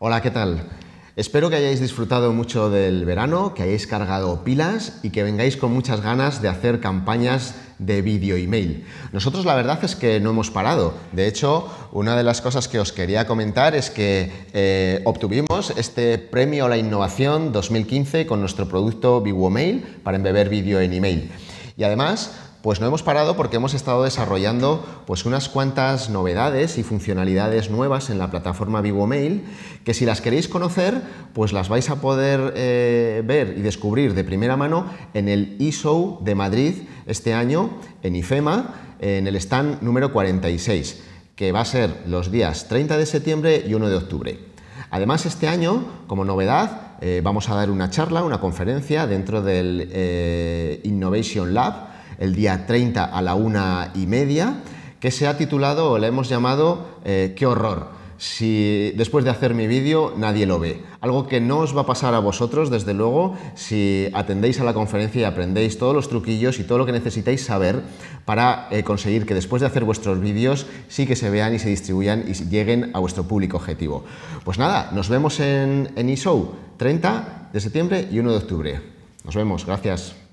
Hola, ¿qué tal? Espero que hayáis disfrutado mucho del verano, que hayáis cargado pilas y que vengáis con muchas ganas de hacer campañas de vídeo email. Nosotros la verdad es que no hemos parado. De hecho, una de las cosas que os quería comentar es que eh, obtuvimos este premio a la innovación 2015 con nuestro producto Mail para embeber vídeo en email. Y además, pues no hemos parado porque hemos estado desarrollando pues, unas cuantas novedades y funcionalidades nuevas en la plataforma Vivo Mail, que si las queréis conocer, pues las vais a poder eh, ver y descubrir de primera mano en el eShow de Madrid este año, en IFEMA, en el stand número 46, que va a ser los días 30 de septiembre y 1 de octubre. Además, este año, como novedad, eh, vamos a dar una charla, una conferencia dentro del eh, Innovation Lab, el día 30 a la una y media, que se ha titulado, o la hemos llamado, eh, ¡Qué horror! si después de hacer mi vídeo nadie lo ve. Algo que no os va a pasar a vosotros, desde luego, si atendéis a la conferencia y aprendéis todos los truquillos y todo lo que necesitáis saber para eh, conseguir que después de hacer vuestros vídeos sí que se vean y se distribuyan y lleguen a vuestro público objetivo. Pues nada, nos vemos en, en eShow 30 de septiembre y 1 de octubre. Nos vemos, gracias.